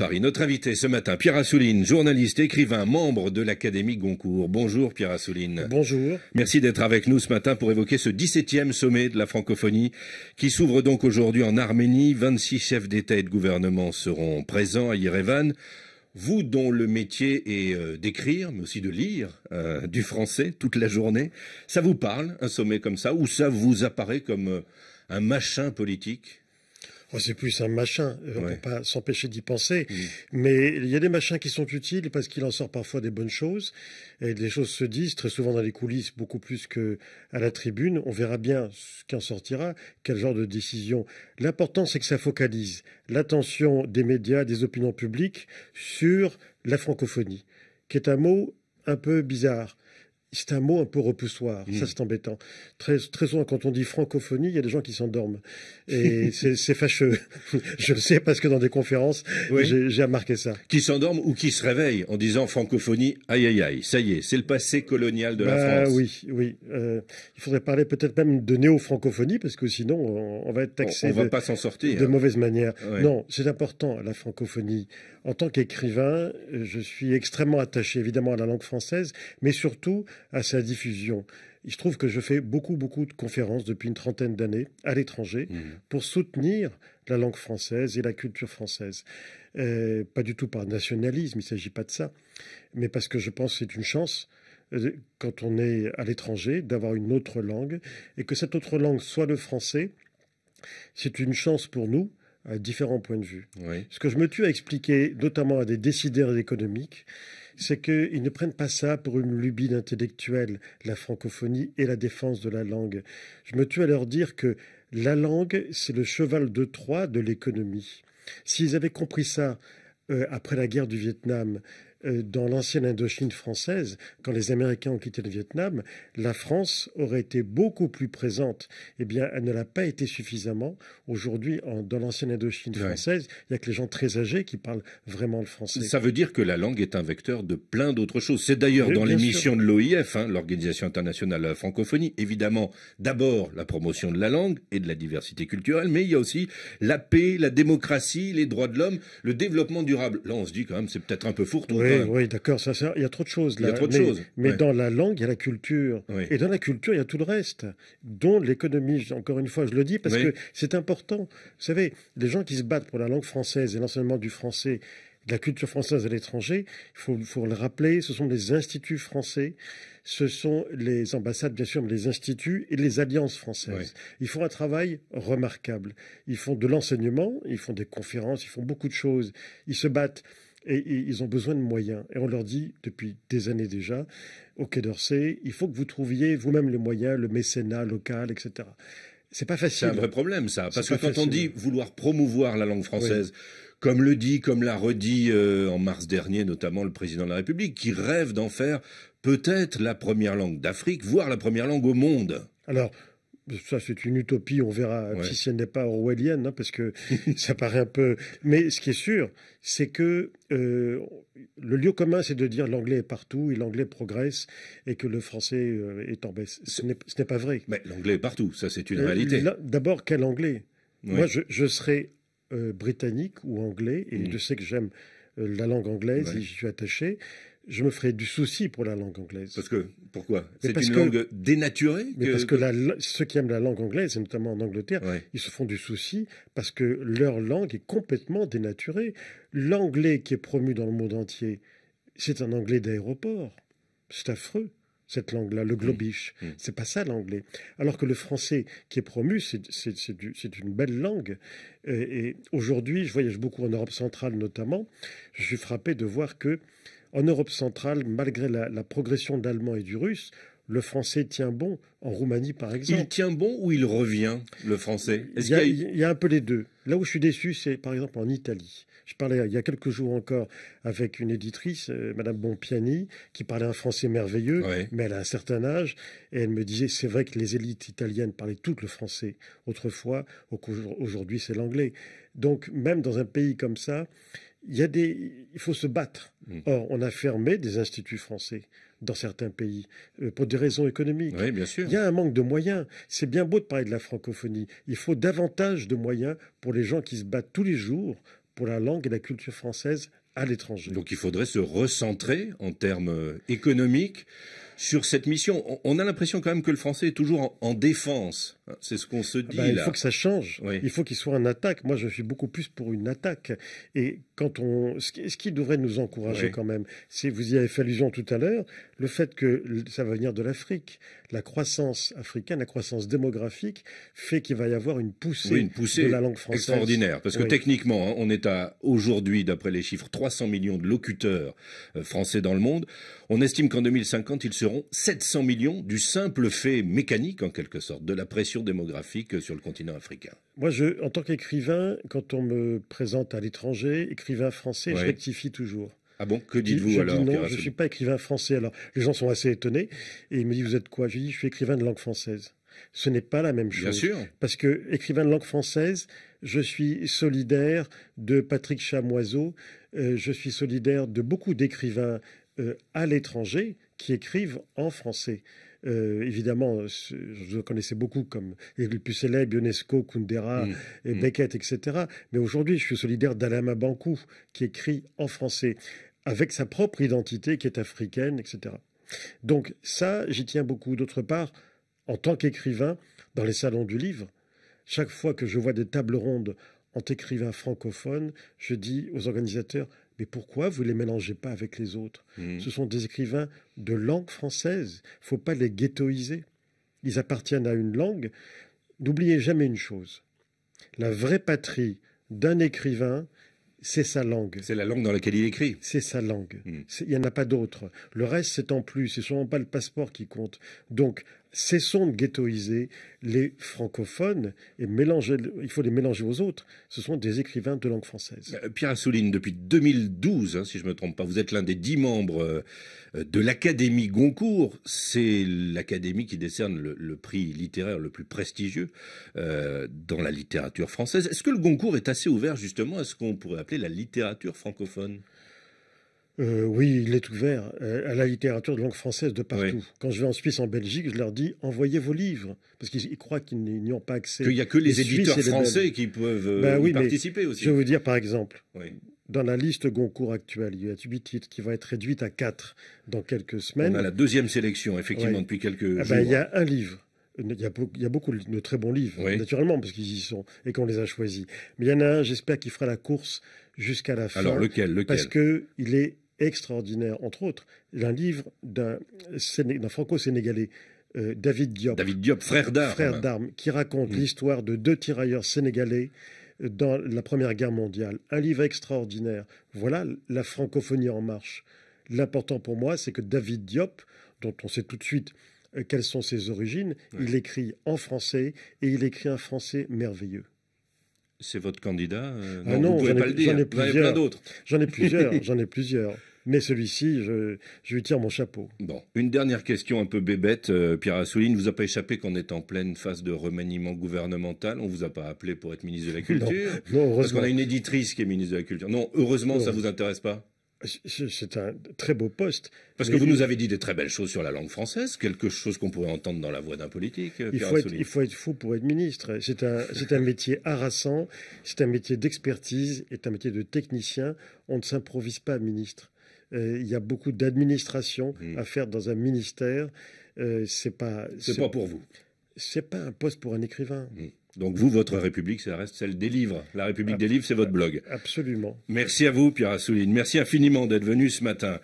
Paris. Notre invité ce matin, Pierre Assouline, journaliste, écrivain, membre de l'Académie Goncourt. Bonjour Pierre Assouline. Bonjour. Merci d'être avec nous ce matin pour évoquer ce 17e sommet de la francophonie qui s'ouvre donc aujourd'hui en Arménie. 26 chefs d'État et de gouvernement seront présents à Yerevan. Vous dont le métier est euh, d'écrire, mais aussi de lire euh, du français toute la journée, ça vous parle, un sommet comme ça, ou ça vous apparaît comme euh, un machin politique c'est plus un machin. Euh, on ne peut pas s'empêcher d'y penser. Mm. Mais il y a des machins qui sont utiles parce qu'il en sort parfois des bonnes choses. Et les choses se disent très souvent dans les coulisses, beaucoup plus que à la tribune. On verra bien ce qu'en sortira, quel genre de décision. L'important, c'est que ça focalise l'attention des médias, des opinions publiques sur la francophonie, qui est un mot un peu bizarre c'est un mot un peu repoussoir, ça mm. c'est embêtant. Très, très souvent, quand on dit francophonie, il y a des gens qui s'endorment. Et c'est fâcheux. Je le sais parce que dans des conférences, j'ai remarqué ça. Qui s'endorment ou qui se réveillent en disant francophonie, aïe aïe aïe, ça y est, c'est le passé colonial de la bah France. Oui, oui. Euh, il faudrait parler peut-être même de néo-francophonie parce que sinon on, va être taxé de, pas s'en sortir, de mauvaise manière. Non, c'est important la francophonie. En tant qu'écrivain, je suis extrêmement attaché évidemment à la langue française, mais surtout à sa diffusion. Je trouve que je fais beaucoup, beaucoup de conférences depuis une trentaine d'années à l'étranger mmh. pour soutenir la langue française et la culture française. Euh, pas du tout par nationalisme, il ne s'agit pas de ça, mais parce que je pense que c'est une chance euh, quand on est à l'étranger, d'avoir une autre langue, et que cette autre langue soit le français, c'est une chance pour nous, à différents points de vue. Ce que je me tue à expliquer, notamment à des décideurs économiques, c'est qu'ils ne prennent pas ça pour une lubie intellectuelle, la francophonie et la défense de la langue. Je me tue à leur dire que la langue, c'est le cheval de Troie de l'économie. S'ils avaient compris ça euh, après la guerre du Vietnam, euh, dans l'ancienne Indochine française, quand les Américains ont quitté le Vietnam, la France aurait été beaucoup plus présente. Eh bien, elle ne l'a pas été suffisamment. Aujourd'hui, dans l'ancienne Indochine française, il n'y a que les gens très âgés qui parlent vraiment le français. Ça veut dire que la langue est un vecteur de plein d'autres choses. C'est d'ailleurs dans dans l'émission de l'OIF, hein, l'Organisation internationale de la francophonie, évidemment, d'abord la promotion de la langue et de la diversité culturelle, mais il y a aussi la paix, la démocratie, les droits de l'homme, le développement durable. Là, on se dit quand même, c'est peut-être un peu fourre oui, oui d'accord. il y a trop de choses. Là. mais, dans la langue, il y a la culture. Et dans la culture, il y a tout le reste, dont l'économie. Encore une fois, je le dis parce que c'est important. Vous savez, les gens qui se battent pour la langue française et l'enseignement du français, de la culture française à l'étranger, il faut, le rappeler, ce sont les instituts français, ce sont les ambassades, bien sûr, mais les instituts et les alliances françaises. Ils font un travail remarquable. Ils font de l'enseignement, ils font des conférences, ils font beaucoup de choses. Ils se battent. Et, ils ont besoin de moyens. Et on leur dit depuis des années déjà, au Quai d'Orsay, il faut que vous trouviez vous-même les moyens, le mécénat local, etc. C'est pas facile. C'est un vrai problème, ça. Parce que quand on dit vouloir promouvoir la langue française, comme le dit, comme l'a redit euh, en mars dernier, notamment le président de la République, qui rêve d'en faire peut-être la première langue d'Afrique, voire la première langue au monde. Alors, ça c'est une utopie, on verra si ce n'est pas orwellienne, hein, parce que ça paraît un peu. Mais ce qui est sûr, c'est que euh, le lieu commun, c'est de dire l'anglais est partout et l'anglais progresse et que le français euh, est en baisse. Ce n'est pas vrai. Mais l'anglais est partout, ça c'est une euh, réalité. D'abord, quel anglais Moi, je, je serais britannique ou anglais et mm. je sais que j'aime la langue anglaise, et j'y suis attaché je me ferais du souci pour la langue anglaise. Parce que pourquoi C'est une langue dénaturée. Mais parce que la, ceux qui aiment la langue anglaise, et notamment en Angleterre, ils se font du souci parce que leur langue est complètement dénaturée. L'anglais qui est promu dans le monde entier, c'est un anglais d'aéroport. C'est affreux cette langue-là, le mmh. globish. Mmh. C'est pas ça l'anglais. Alors que le français qui est promu, c'est une belle langue. Euh, et aujourd'hui, je voyage beaucoup en Europe centrale notamment, je suis frappé de voir que en Europe centrale, malgré la, progression de l'allemand et du russe, le français tient bon, en Roumanie par exemple. Il tient bon ou il revient, le français il y, a, un peu les deux. Là où je suis déçu, c'est par exemple en Italie. Je parlais il y a quelques jours encore avec une éditrice, Mme euh, Madame Bonpiani, qui parlait un français merveilleux, mais elle a un certain âge, et elle me disait, c'est vrai que les élites italiennes parlaient tout le français autrefois, aujourd'hui c'est l'anglais. Donc même dans un pays comme ça, il faut se battre. Mm. Or, on a fermé des instituts français dans certains pays euh, pour des raisons économiques. Il y a un manque de moyens. C'est bien beau de parler de la francophonie. Il faut davantage de moyens pour les gens qui se battent tous les jours pour la langue et la culture française à l'étranger. Donc, il faudrait se recentrer en termes euh, économiques sur cette mission. On, a l'impression quand même que le français est toujours en, défense. Hein. C'est ce qu'on se ah dit. Ben, là. il faut que ça change. Il faut qu'il soit en attaque. Moi, je suis beaucoup plus pour une attaque. Et quand on, ce qui, devrait nous encourager quand même, si vous y avez fait allusion tout à l'heure, le fait que ça va venir de l'Afrique, la croissance africaine, la croissance démographique fait qu'il va y avoir une poussée, poussée de la langue française extraordinaire. Parce que techniquement, hein, on est à aujourd'hui, d'après les chiffres, 300 millions de locuteurs euh, français dans le monde. On estime qu'en 2050, il sera 700 millions du simple fait mécanique, en quelque sorte, de la pression démographique sur le continent africain. Moi, en tant qu'écrivain, quand on me présente à l'étranger, écrivain français, je rectifie toujours. Ah bon Que dites-vous alors je ne suis pas écrivain français. Alors, les gens sont assez étonnés et ils me disent Vous êtes quoi Je dis Je suis écrivain de langue française. Ce n'est pas la même chose. Bien sûr. Parce que écrivain de langue française, je suis solidaire de Patrick Chamoiseau, euh, je suis solidaire de beaucoup d'écrivains euh, à l'étranger qui écrivent en français. Euh, évidemment, je connaissais beaucoup comme les plus célèbres, Kundera, mm, et mm. Beckett, etc. Mais aujourd'hui, je suis solidaire d'Alama Bankou, qui écrit en français, avec sa propre identité qui est africaine, etc. Donc ça, j'y tiens beaucoup. D'autre part, en tant qu'écrivain, dans les salons du livre, chaque fois que je vois des tables rondes en écrivains francophone, je dis aux organisateurs, mais pourquoi vous les mélangez pas avec les autres mmh. Ce sont des écrivains de langue française. Faut pas les ghettoiser. Ils appartiennent à une langue. N'oubliez jamais une chose. La vraie patrie d'un écrivain, c'est sa langue. C'est la langue dans laquelle il écrit. C'est sa langue. Mmh. Il n'y en a pas d'autre. Le reste, c'est en plus. C'est sûrement pas le passeport qui compte. Donc, cessons de ghettoiser les francophones et mélanger, il faut les mélanger aux autres. Ce sont des écrivains de langue française. Euh, Pierre Assouline, depuis 2012, hein, si je ne me trompe pas, vous êtes l'un des dix membres euh, de l'Académie Goncourt. C'est l'académie qui décerne le, prix littéraire le plus prestigieux euh, dans la littérature française. Est-ce que le Goncourt est assez ouvert justement à ce qu'on pourrait appeler la littérature francophone euh, oui, il est ouvert euh, à la littérature de langue française de partout. Quand je vais en Suisse, en Belgique, je leur dis envoyez vos livres, parce qu'ils croient qu'ils n'y ont pas accès. Qu'il n'y a que les, éditeurs français qui peuvent euh, ben participer aussi. Je vais vous dire par exemple, dans la liste Goncourt actuelle, il y a 8 titres qui va être réduite à 4 dans quelques semaines. On a la deuxième sélection, effectivement, depuis quelques ah ben, Il y a un livre il y, a beaucoup, de très bons livres, naturellement, parce qu'ils y sont et qu'on les a choisis. Mais il y en a un, j'espère, qui fera la course jusqu'à la fin. Alors lequel, Parce qu'il est extraordinaire, entre autres, un livre d'un franco-sénégalais, euh, David Diop. David Diop, frère d'armes. Frère d'armes, qui raconte mmh. l'histoire de deux tirailleurs sénégalais euh, dans la Première Guerre mondiale. Un livre extraordinaire. Voilà la francophonie en marche. L'important pour moi, c'est que David Diop, dont on sait tout de suite euh, quelles sont ses origines. Il écrit en français et il écrit un français merveilleux. C'est votre candidat Non, j'en ai, plusieurs. J'en ai plusieurs, j'en ai plusieurs. Mais celui-ci, je, lui tire mon chapeau. Bon, une dernière question un peu bébête. Euh, Pierre Assouline, vous a pas échappé qu'on est en pleine phase de remaniement gouvernemental. On vous a pas appelé pour être ministre de la Culture. Parce qu'on a une éditrice qui est ministre de la Culture. Non, heureusement, ça vous intéresse pas c'est un très beau poste. Parce que vous nous avez dit des très belles choses sur la langue française, quelque chose qu'on pourrait entendre dans la voix d'un politique. Euh, il faut, être, fou pour être ministre. C'est un, métier harassant, c'est un métier d'expertise, c'est un métier de technicien. On ne s'improvise pas ministre. Euh, il y a beaucoup d'administration hmm. à faire dans un ministère. Euh, c'est pas. C'est pas pour vous. C'est pas un poste pour un écrivain. Hmm. Donc vous, votre République, ça reste celle des livres. La République des livres, c'est votre blog. Absolument. Merci à vous, Pierre Assouline. Merci infiniment d'être venu ce matin.